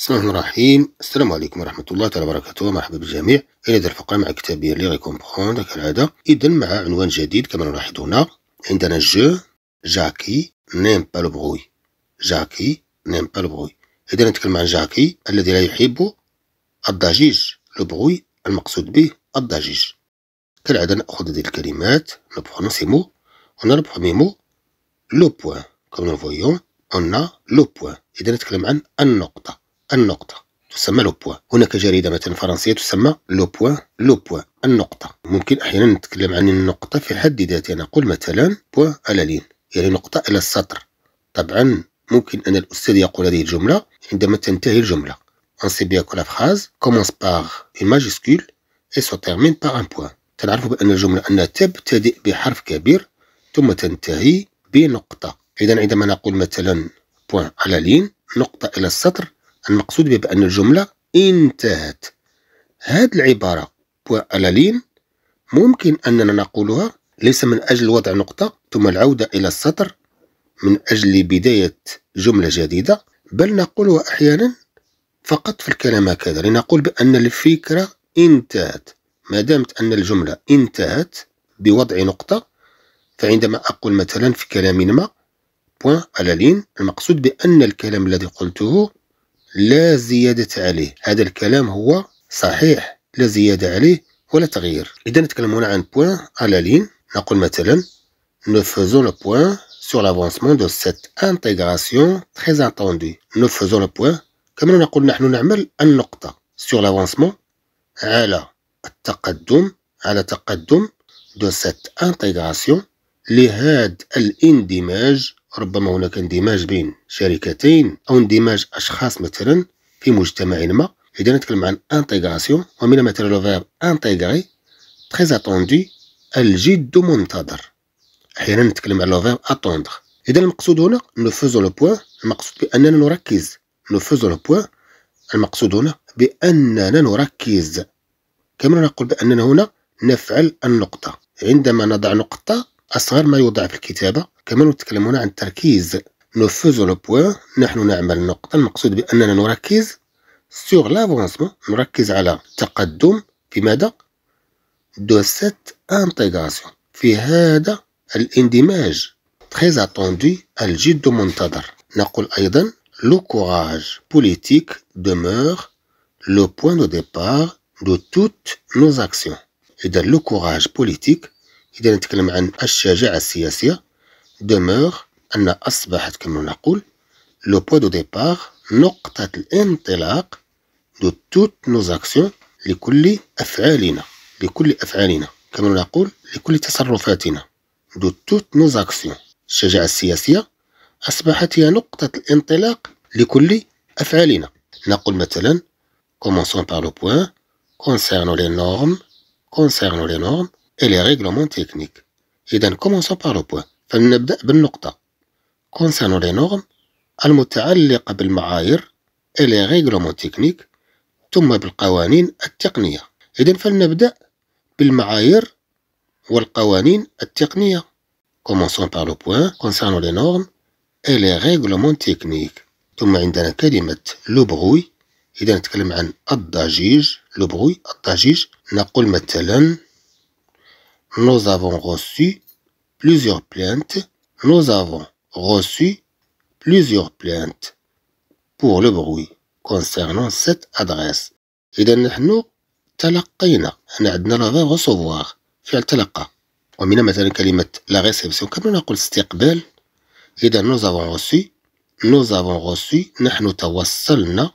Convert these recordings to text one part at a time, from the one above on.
بسم الله الرحمن الرحيم السلام عليكم ورحمة الله تعالى وبركاته مرحبا بالجميع إلى الفقرة مع كتابي لي كومبخوند كالعادة إذا مع عنوان جديد كما نلاحظ هنا عندنا جو جاكي نيم با لو بغوي جاكي نيم با لو بغوي إذا نتكلم عن جاكي الذي لا يحب الضجيج لو بغوي المقصود به الضجيج كالعادة نأخذ هذه الكلمات نبرونسيمو ميمو لو بوان كما نفويون أنا لو بوان إذا نتكلم عن النقطة النقطة تسمى لو بوان هناك جريدة مثلا فرنسية تسمى لو بوان لو بوان النقطة ممكن أحيانا نتكلم عن النقطة في حد ذاتها نقول مثلا بوان على لين يعني نقطة إلى السطر طبعا ممكن أن الأستاذ يقول هذه الجملة عندما تنتهي الجملة On sait bien que la phrase commence par une majuscule et se termine par un point. تنعرف بأن الجملة أنها تبتدئ بحرف كبير ثم تنتهي بنقطة. إذا عندما نقول مثلا بوان على لين نقطة إلى السطر المقصود به بأن الجملة انتهت هاد العبارة بوألالين ممكن أننا نقولها ليس من أجل وضع نقطة ثم العودة إلى السطر من أجل بداية جملة جديدة بل نقولها أحيانا فقط في الكلام هكذا لنقول بأن الفكرة انتهت ما دامت أن الجملة انتهت بوضع نقطة فعندما أقول مثلا في كلام ما بوان المقصود بأن الكلام الذي قلته لا زيادة عليه هذا الكلام هو صحيح لا زيادة عليه ولا تغيير إذا نتكلم هنا عن بوان على لين نقول مثلا نو فوزون لو بوان سور لافونسمون دو سيت انتيغراسيون تخي attendue نو فوزون لو بوان كما نقول نحن نعمل النقطة سور لافونسمون على التقدم على تقدم دو سيت انتيغراسيون لهذا الاندماج ربما هناك اندماج بين شركتين او اندماج اشخاص مثلا في مجتمع ما اذا نتكلم عن انتيغراسيون ومن مثلا لو فيرب انتيغري تري اتوندي الجد منتظر احيانا نتكلم على لو فيرب اتوندر اذا المقصود هنا نو فوزو لو بوان المقصود باننا نركز نو فوزو لو بوان المقصود هنا باننا نركز كما نقول باننا هنا نفعل النقطه عندما نضع نقطه أصغر ما يوضع في الكتابة كما نتكلم هنا عن التركيز فوزو لو بوان نحن نعمل نقطة المقصود بأننا نركز سيغ لافونسمون نركز على التقدم في ماذا دو سيت انتيغاسيون في هذا الاندماج تخيز اتوندي الجد منتظر نقول أيضا لو كوراج بوليتيك دومور لو بوان دو ديبار دو توت نوز اكسيون إذا لو كوراج بوليتيك إذا نتكلم عن الشجاعة السياسية دومور أن أصبحت كما نقول لو بوا دو ديبار نقطة الانطلاق دو توت نوز أكسيون لكل أفعالنا لكل أفعالنا كما نقول لكل تصرفاتنا دو توت نوز أكسيون الشجاعة السياسية أصبحت هي نقطة الانطلاق لكل أفعالنا نقول مثلا commençons par le point concernant les normes concernant les normes et les règlements techniques. إذا commençons par le point فلنبدأ بالنقطة concernant les normes المتعلقة بالمعايير et les règlements techniques ثم بالقوانين التقنية إذا فلنبدأ بالمعايير والقوانين التقنية commençons par le point concernant les normes et les règlements techniques ثم عندنا كلمة لو بروي إذا نتكلم عن الضجيج لو بروي الضجيج نقول مثلا Nous avons reçu plusieurs plaintes. Nous avons reçu plusieurs plaintes pour le bruit concernant cette adresse. Et إذا nous تلقينا أنا عندنا لا ريسوفوار فعل تلقى ومن مثلا كلمة لا ريسبسيون كما نقول استقبال إذا nous avons reçu nous avons reçu نحن توصلنا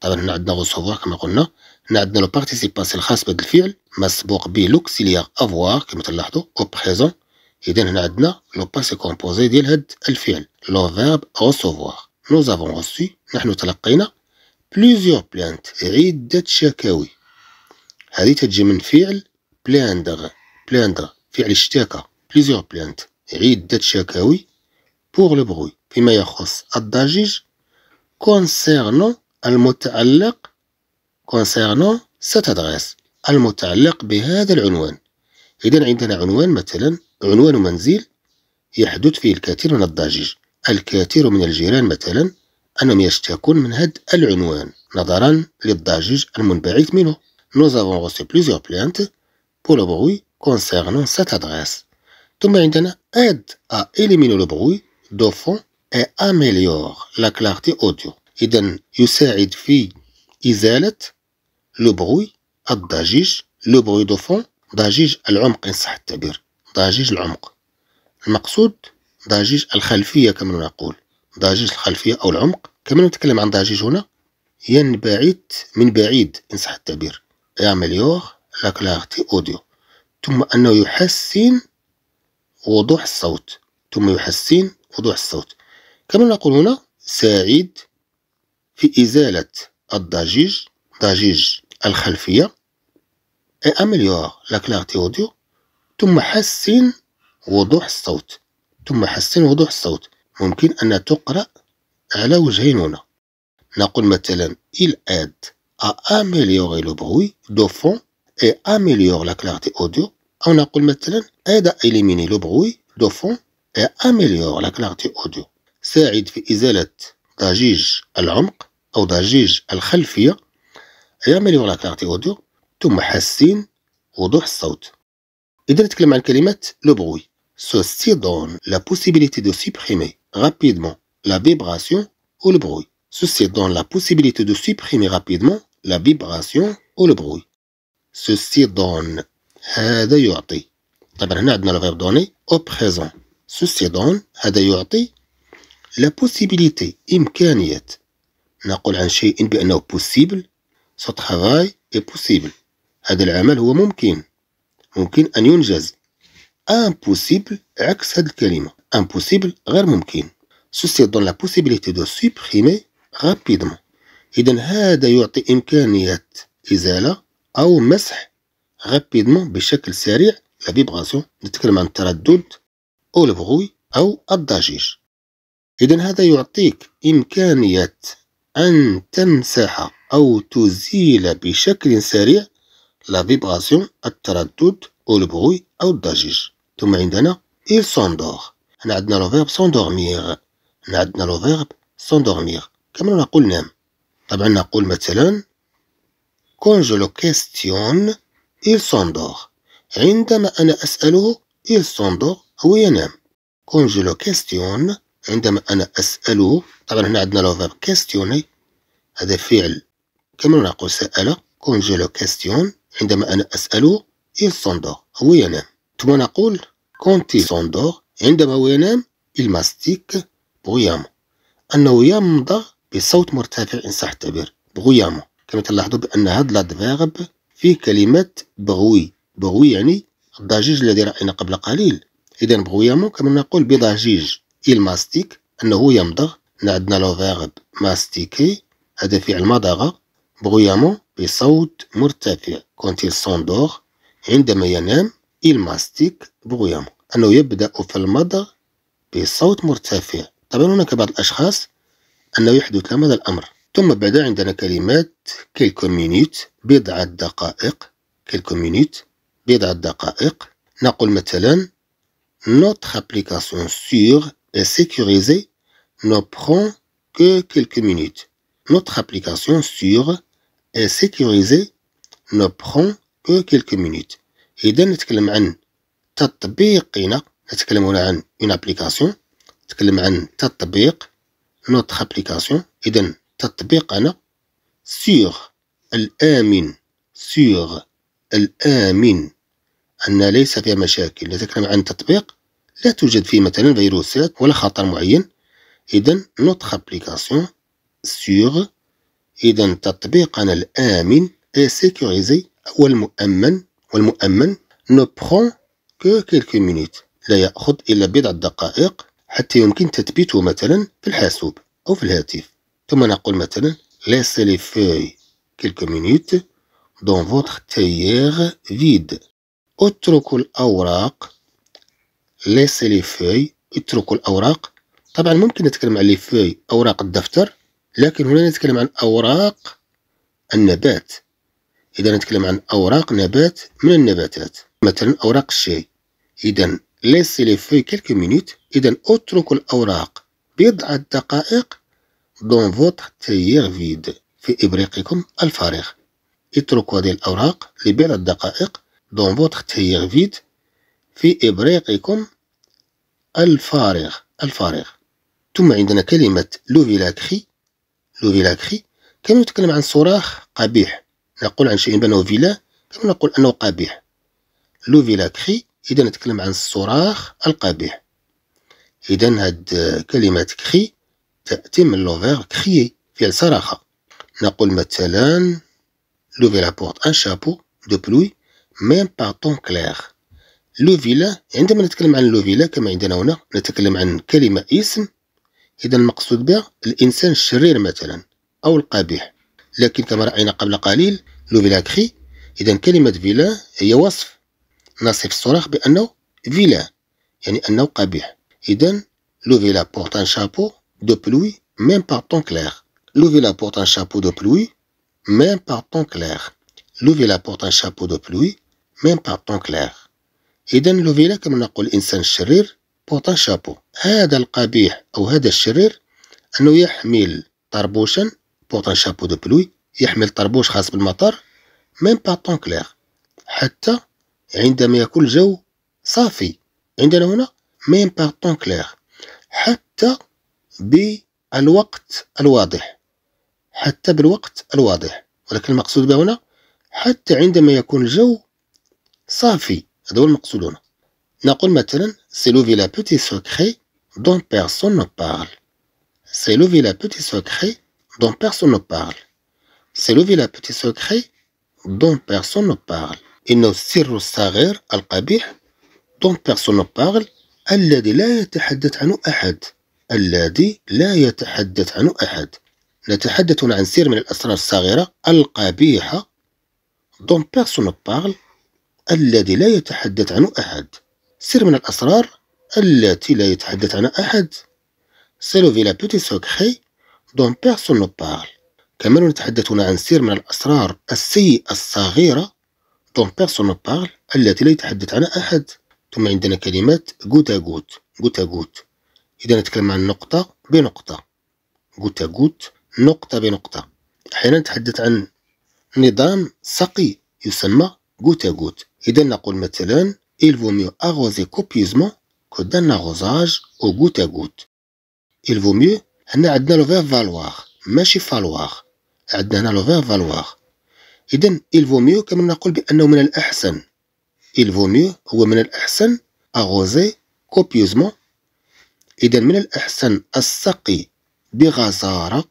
طبعا هنا عندنا ريسوفوار كما قلنا هنا عندنا لو بارتيسيباسي الخاص بهذا الفعل مسبوق به لوكسيليير افوار كما تلاحظوا او بريزون اذا هنا عندنا لو باسي كومبوزي ديال هاد الفعل لو فيرب ريسوفوار نو زافون روسي نحن تلقينا بليزيور بلانت عدة شكاوي هذه تجي من فعل بلاندر بلاندر فعل اشتكى بليزيور بلانت عدة شكاوي بور لو بروي فيما يخص الضجيج كونسيرنون المتعلق كونسيرنون سيت المتعلق بهذا العنوان إذا عندنا عنوان مثلا عنوان منزل يحدث فيه الكثير من الضجيج الكثير من الجيران مثلا أنهم يشتكون من هذا العنوان نظرا للضجيج المنبعث منه Nous avons reçu plusieurs plaintes pour le bruit concernant cette adresse. ثم عندنا aide à éliminer le bruit de fond et améliore la clarté audio. إذا يساعد في إزالة le bruit الضجيج لو بغي دو فون ضجيج العمق إن صح التعبير ضجيج العمق المقصود ضجيج الخلفية كما نقول ضجيج الخلفية أو العمق كما نتكلم عن ضجيج هنا ينبعث من بعيد إن صح التعبير يعمليوغ لا كلارتي أوديو ثم أنه يحسن وضوح الصوت ثم يحسن وضوح الصوت كما نقول هنا سعيد في إزالة الضجيج ضجيج الخلفية اي اميليور لا كلارتي اوديو ثم حسن وضوح الصوت ثم حسن وضوح الصوت ممكن ان تقرا على وجهين هنا نقول مثلا il aide à améliorer le bruit de fond et améliore la clarté audio او نقول مثلا aide à لو le bruit de fond et améliore la clarté ساعد في ازاله ضجيج العمق او ضجيج الخلفيه اي يعمل لا كلارتي اوديو ثم حاسين وضوح الصوت اذا نتكلم عن كلمه لوبوي سو سي دون لا بوسيبيليتي دو سيبريمي رابيدمون لا فيبراسيون او لوبوي سو سي دون لا بوسيبيليتي دو سيبريمي رابيدمون لا فيبراسيون او لوبوي سو سي دون هذا يعطي طبعا هنا عندنا الغير دوني او بريزون سو سي دون هذا يعطي لا بوسيبيليتي امكانيه نقول عن شيء بانه بوسيبل سو ترافاي اي بوسيبل هذا العمل هو ممكن ممكن أن ينجز impossible عكس هذه الكلمة impossible غير ممكن ceci donne la possibilité de supprimer rapidement إذا هذا يعطي إمكانية إزالة أو مسح rapidement بشكل سريع لا فيبغاسيون نتكلم عن التردد أو البغوي أو الضجيج إذا هذا يعطيك إمكانية أن تمسح أو تزيل بشكل سريع لا فيبراسيون التردد أو البروي أو الضجيج ثم عندنا إل s'endort هنا عندنا لو فيرب s'endormir هنا عندنا لو فيرب s'endormir كما نقول نام طبعا نقول مثلا quand je لو كيستيون إل s'endort عندما أنا أسأله إل s'endort هو ينام quand je لو كيستيون عندما أنا أسأله طبعا هنا عندنا لو فيرب questionner هذا فعل كما نقول سأل quand je لو questionne عندما أنا أسأله il s'endort هو ينام ثم نقول quand il s'endort عندما هو ينام il mastique بغيامه أنه يمضغ بصوت مرتفع إن صح التعبير بغيامه كما تلاحظوا بأن هذا الأدفيرب فيه كلمة بغوي بغوي يعني الضجيج الذي رأينا قبل قليل إذا بغيامه كما نقول بضجيج il mastique أنه يمضغ عندنا لو فيرب ماستيكي هذا فعل مضغ بغيامو بصوت مرتفع كونت سوندور عندما ينام الماستيك بغيام أنه يبدأ في المضغ بصوت مرتفع طبعا هناك بعض الأشخاص أنه يحدث لهم هذا الأمر ثم بعد عندنا كلمات كيلكو مينيت بضعة دقائق كيلكو مينيت بضعة دقائق نقول مثلا notre application sûre et sécurisée ne prend que quelques minutes notre application sûre est sécurisé ne prend que quelques minutes إذا نتكلم عن تطبيقنا نتكلم هنا عن اون ابليكاسيون نتكلم عن تطبيق نوتخ ابليكاسيون إذا تطبيقنا سيغ الآمن سيغ الآمن أن ليس فيها مشاكل نتكلم عن تطبيق لا توجد فيه مثلا فيروسات ولا خطر معين إذا نوتخ ابليكاسيون سيغ إذا تطبيقنا الآمن إي سيكوريزي هو المؤمن والمؤمن نو برون كو كيلكو مينوت لا يأخذ إلا بضع دقائق حتى يمكن تثبيته مثلا في الحاسوب أو في الهاتف ثم نقول مثلا laissez لي فاي كيلكو مينوت دون فوتخ théière فيد اتركوا الأوراق ليسي لي فاي اتركوا الأوراق طبعا ممكن نتكلم على لي فوي أوراق الدفتر لكن هنا نتكلم عن أوراق النبات إذا نتكلم عن أوراق نبات من النباتات مثلا أوراق الشاي إذا ليسي لي في كيلكو مينوت إذا اتركوا الأوراق بضع دقائق دون فوتر تيير فيد في إبريقكم الفارغ اتركوا هذه الأوراق لبضع دقائق دون فوتر تيير فيد في إبريقكم الفارغ الفارغ ثم عندنا كلمة لوفيلاكخي لوفيلاكري كما نتكلم عن صراخ قبيح نقول عن شيء بانه فيلا كما نقول انه قبيح لوفيلاكري اذا نتكلم عن الصراخ القبيح اذا هاد كلمه كري تاتي من لوفير كري في الصراخه نقول مثلا لوفي لابورت ان شابو دو بلوي ميم با طون كلير لوفيلا عندما نتكلم عن لوفيلا كما عندنا هنا نتكلم عن كلمه اسم إذا المقصود بها الإنسان الشرير مثلا أو القبيح لكن كما رأينا قبل قليل لوفيلاكري إذا كلمة فيلا هي وصف نصف الصراخ بأنه فيلا يعني أنه قبيح إذا لوفي لا بورت ان شابو دو بلوي ميم بار طون كلير لوفي لا بورت ان شابو دو بلوي ميم بار طون كلير لوفي لا بورت ان شابو دو بلوي ميم بار طون كلير إذا لوفي لا كما نقول الإنسان الشرير شابو هذا القبيح أو هذا الشرير أنه يحمل طربوشا شابو دو بلوي يحمل طربوش خاص بالمطر ميم با طون كليغ حتى عندما يكون الجو صافي عندنا هنا ميم با طون كليغ حتى بالوقت الواضح حتى بالوقت الواضح ولكن المقصود به هنا حتى عندما يكون الجو صافي هذا هو المقصود هنا نقول مثلا سي لو لا بوتي سوكري دون بيرسون نو بارل سي لو بوتي سوكري دون بيرسون نو بارل سي لو بوتي سوكري دون بيرسون نو بارل إنه السر الصغير القبيح دون بيرسون نو بارل الذي لا يتحدث عنه أحد الذي لا يتحدث عنه أحد نتحدث عن سر من الأسرار الصغيرة القبيحة دون بيرسون نو بارل الذي لا يتحدث عنه أحد سر من الأسرار التي لا يتحدث عنها أحد سيلوفي لا بوتي سوكخي دون بيرسون نو بارل كما نتحدث هنا عن سر من الأسرار السيئة الصغيرة دون بيرسون نو بارل التي لا يتحدث عنها أحد ثم عندنا كلمة غوتا غوت غوتا غوت إذا نتكلم عن نقطة بنقطة غوتا غوت نقطة بنقطة أحيانا نتحدث عن نظام سقي يسمى غوتا غوت إذا نقول مثلا il vaut mieux arroser copieusement que d'un arrosage au goutte à goutte il vaut mieux هنا عندنا لو فير فالوار ماشي فالوار عندنا هنا لو فير فالوار اذا il vaut mieux كما نقول بانه من الاحسن il vaut mieux هو من الاحسن arroser copieusement اذا من الاحسن السقي بغزاره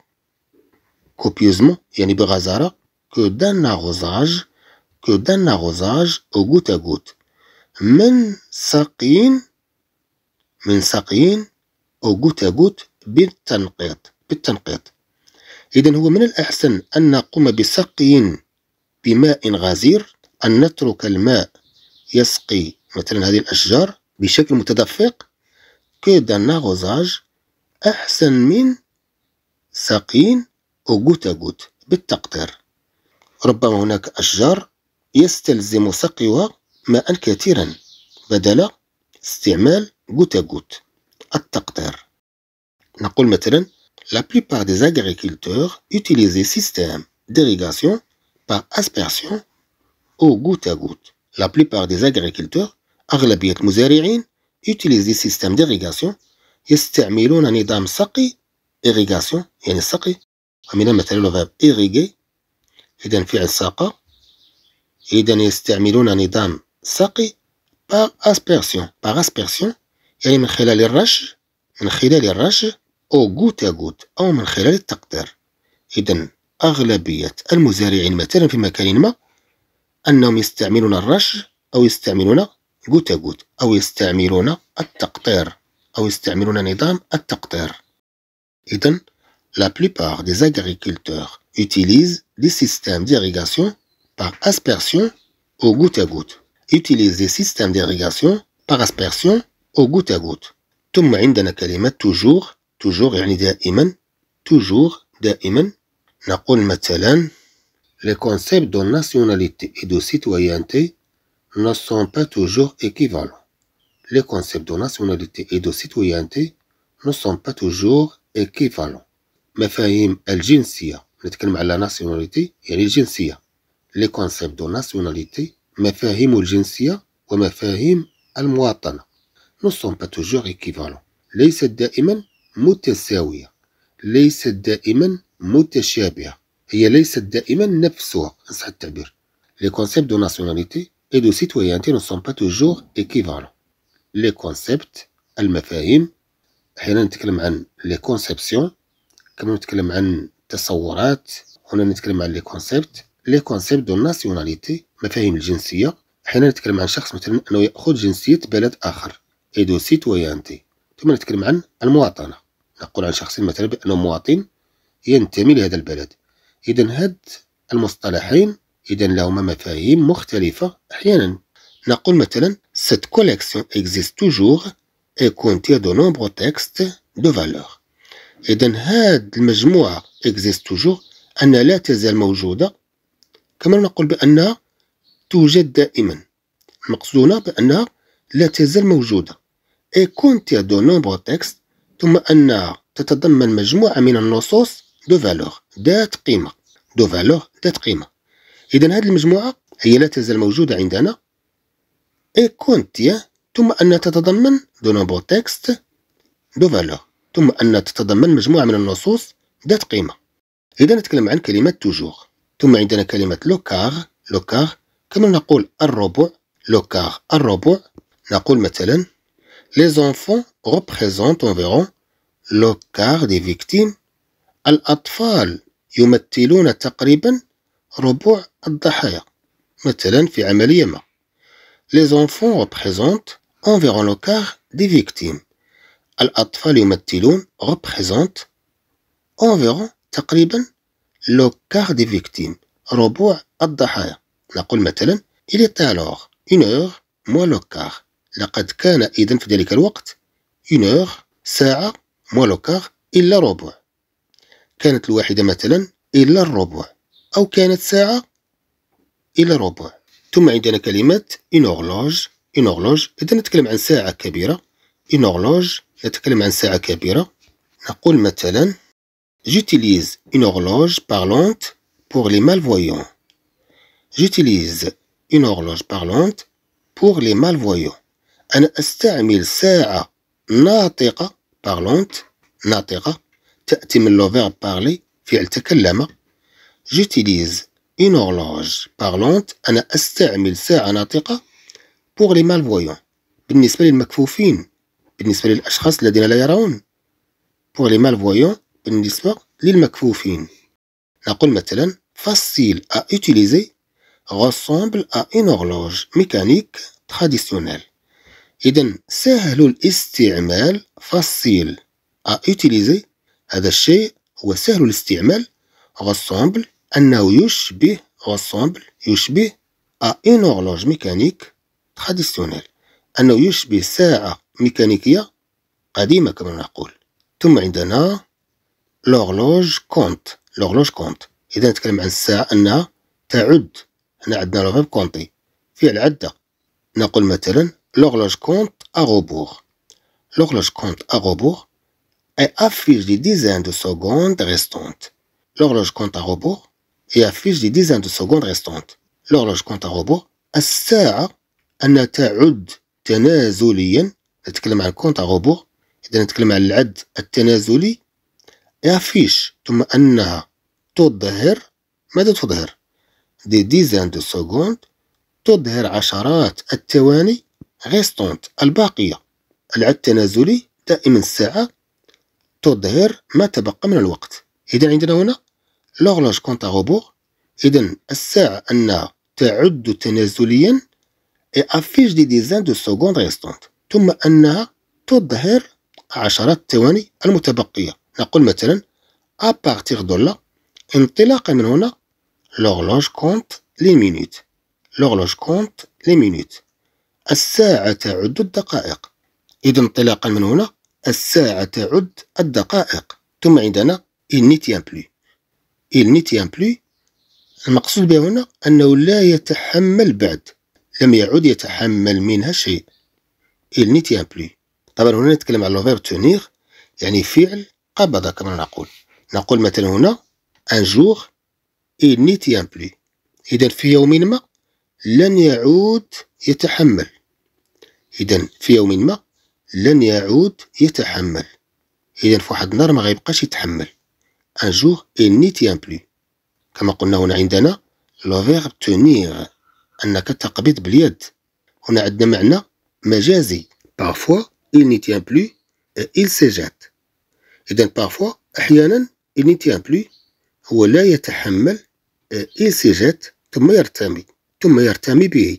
copieusement يعني بغزاره que d'un arrosage que d'un arrosage au goutte à goutte من سقين من سقين أوجوت أوجوت بالتنقيط بالتنقيط إذا هو من الأحسن أن نقوم بسقي بماء غزير أن نترك الماء يسقي مثلا هذه الأشجار بشكل متدفق كده ناغوزاج أحسن من سقين وجوت جوت بالتقطير ربما هناك أشجار يستلزم سقيها ماء كثيرا بدل استعمال غوت غوت التقطير نقول مثلا لا بليبار des agriculteurs utilisaient système d'irrigation par aspersion au goutte à goutte la plupart des اغلبيه المزارعين يوتيليزي سيستم ديريغاسيون يستعملون نظام سقي ايريغاسيون يعني سقي عملنا مثلا لو فاب ايريغي اذا فعل ساقه اذا يستعملون نظام سقي باغ aspersion باغ aspersion يعني من خلال الرش من خلال الرش أو جوت جوت أو من خلال التقطير إذا أغلبية المزارعين مثلا في مكان ما أنهم يستعملون الرش أو يستعملون جوت جوت أو يستعملون التقطير أو يستعملون نظام التقطير إذا la plupart des agriculteurs utilisent des systèmes d'irrigation par aspersion au goutte à goutte. Utiliser système système d'irrigation par aspersion au goutte à goutte ثم عندنا كلمة toujours toujours يعني دائما toujours دائما نقول مثلا Les concepts de nationalité et de citoyenneté ne sont pas toujours équivalents. Les concepts de nationalité et de citoyenneté ne sont pas toujours équivalents. مفاهيم الجنسية نتكلم la nationalité يعني الجنسية. Les concepts de nationalité مفاهيم الجنسية ومفاهيم المواطنة نصهم sont pas ليست دائما متساوية ليست دائما متشابهة هي ليست دائما نفسها إن صح التعبير لي كونسيبت دو ناسيوناليتي اي دو سيتويانتي نو سون با توجور ايكيفالون لي كونسيبت المفاهيم احيانا نتكلم عن لي كونسيبسيون كما نتكلم عن تصورات هنا نتكلم عن لي كونسيبت لي كونسيبت دو ناسيوناليتي مفاهيم الجنسية أحيانا نتكلم عن شخص مثلا أنه يأخذ جنسية بلد آخر إيدو سيتويانتي ثم نتكلم عن المواطنة نقول عن شخص مثلا بأنه مواطن ينتمي لهذا البلد إذا هاد المصطلحين إذا لهما مفاهيم مختلفة أحيانا نقول مثلا سيت كوليكسيون إكزيست توجور إي كونتي دو نومبغ تكست دو فالور إذا هاد المجموعة إكزيست توجور أنها لا تزال موجودة كما نقول بأنها توجد دائما مقصودنا بأنها لا تزال موجودة اي كونتي دو نومبر تكست ثم أنها تتضمن مجموعة من النصوص دو فالور ذات قيمة دو فالور ذات قيمة إذا هذه المجموعة هي لا تزال موجودة عندنا اي كونتي ثم أنها تتضمن دو نومبر تكست دو فالور ثم أنها تتضمن مجموعة من النصوص ذات قيمة إذا نتكلم عن كلمة توجور ثم عندنا كلمة لوكار لوكار كما نقول الربع لو كار الربع نقول مثلا les enfants représentent environ لو كار دي فيكتيم الاطفال يمثلون تقريبا ربع الضحايا مثلا في عمليه ما les enfants représentent environ لو كار دي فيكتيم الاطفال يمثلون représentent environ تقريبا لو كار دي فيكتيم ربع الضحايا نقول مثلا إلي تالوغ اون اوغ موا لو كار لقد كان إذا في ذلك الوقت اون اوغ ساعة موا لو كار إلا ربع كانت الواحدة مثلا إلا الربع أو كانت ساعة إلا ربع ثم عندنا كلمة اون اورلوج اون اورلوج إذا نتكلم عن ساعة كبيرة اون اورلوج نتكلم عن ساعة كبيرة نقول مثلا جوتيليز une بارلونت parlante لي les malvoyants. j'utilise une horloge parlante pour les malvoyants أنا أستعمل ساعة ناطقة parlante ناطقة تأتي من لو verbe parler فعل تكلم j'utilise une horloge parlante أنا أستعمل ساعة ناطقة pour les malvoyants بالنسبة للمكفوفين بالنسبة للأشخاص الذين لا يرون pour les malvoyants بالنسبة للمكفوفين نقول مثلا facile à utiliser ressemble à une horloge mécanique traditionnelle. إذا سهل الاستعمال facile à utiliser هذا الشيء هو سهل الاستعمال ressemble أنه يشبه ressemble يشبه à une horloge mécanique traditionnelle أنه يشبه ساعة ميكانيكية قديمة كما نقول ثم عندنا l'horloge compte l'horloge compte إذا نتكلم عن الساعة أنها تعد هنا عندنا لو فيرب كونتي فعل عدة نقول مثلا لوغلوج كونت أغوبوغ لوغلوج كونت أغوبوغ أي أفيش دي ديزان دو secondes restantes. L'horloge كونت à rebours et affiche des dizaines de secondes restantes. L'horloge compte الساعة أنها تعد تنازليا نتكلم عن كونت أغوبوغ إذا نتكلم عن العد التنازلي أفيش ثم أنها تظهر ماذا تظهر دي ديزان دو سكوند تظهر عشرات الثواني غيستونت الباقية العد التنازلي دائما الساعة تظهر ما تبقى من الوقت إذا عندنا هنا لورلوج كونتا روبور إذا الساعة أنها تعد تنازليا إي أفيش دي ديزان دو سكوند غيستونت ثم أنها تظهر عشرات الثواني المتبقية نقول مثلا أبارتيغ دولا انطلاقا من هنا L'horloge compte les minutes. L'horloge compte les minutes. الساعة تعد الدقائق. إذا انطلاقا من هنا الساعة تعد الدقائق. ثم عندنا il n'y tient plus. il n'y tient plus. المقصود به هنا أنه لا يتحمل بعد. لم يعد يتحمل منها شيء. il n'y tient plus. طبعا هنا نتكلم على لوفير تونيغ يعني فعل قبض كما نقول. نقول مثلا هنا ان جور il n'y tient plus إذا في يوم ما لن يعود يتحمل إذا في يوم ما لن يعود يتحمل إذا في واحد النهار ما غيبقاش يتحمل ان جور il n'y tient plus كما قلنا هنا عندنا لو فيرب تونيغ انك تقبض باليد هنا عندنا معنى مجازي بارفوا إل n'y بلو إل سيجات se إذا بارفوا أحيانا إل n'y بلو هو لا يتحمل انسجت ثم يرتمي ثم يرتمي به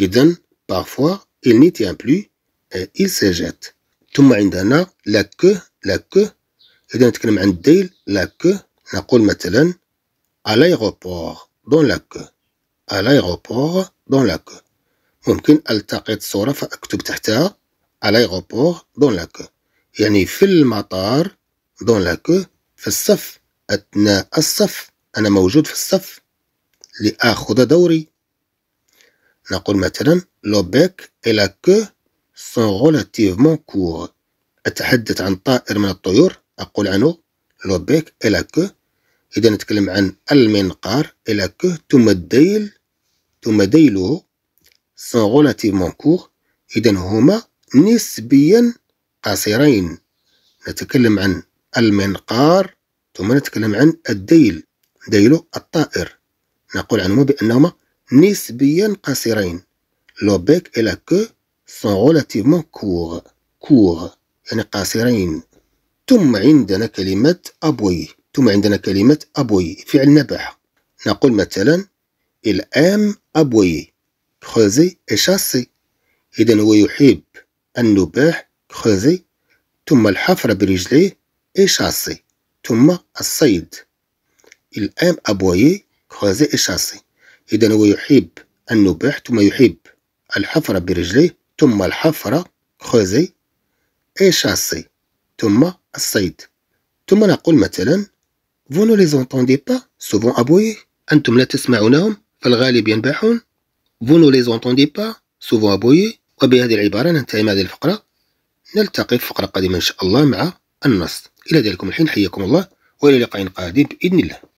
إذن بارفوا إل n'y بلو plus il se ثم عندنا لا كو لا إذا نتكلم عن الديل لا نقول مثلا à l'aéroport dans la queue à l'aéroport dans ممكن التقط صورة فأكتب تحتها à l'aéroport dans la يعني في المطار دون لا في الصف أثناء الصف أنا موجود في الصف لآخذ دوري نقول مثلا لو بيك لا كو سون غولاتيفمون كور أتحدث عن طائر من الطيور أقول عنه لو بيك لا كو إذا نتكلم عن المنقار لا كو ثم الديل ثم ديله سون غولاتيفمون كور إذا هما نسبيا قصيرين نتكلم عن المنقار ثم نتكلم عن الديل ديلو الطائر نقول عنهما بأنهما نسبيا قصيرين لو بيك إلى كو سون غولاتيفمون كور كور يعني قصيرين ثم عندنا كلمة أبوي ثم عندنا كلمة أبوي فعل نبح نقول مثلا الام ابوي كروزي creuser et إذا هو يحب النباح كروزي ثم الحفر برجليه اي chasser ثم الصيد الآب أبويه كوزي إشاسي إذا هو يحب النباح ثم يحب الحفرة برجليه ثم الحفرة كوزي إشاسي ثم الصيد ثم نقول مثلا vous ne les entendez pas souvent aboyer أنتم لا تسمعونهم الغالب ينبحون vous ne les entendez pas souvent aboyer وبهذه العبارة ننتهي من هذه الفقرة نلتقي في فقرة قادمة إن شاء الله مع النص إلى ذلك الحين حياكم الله وإلى لقاء قادم بإذن الله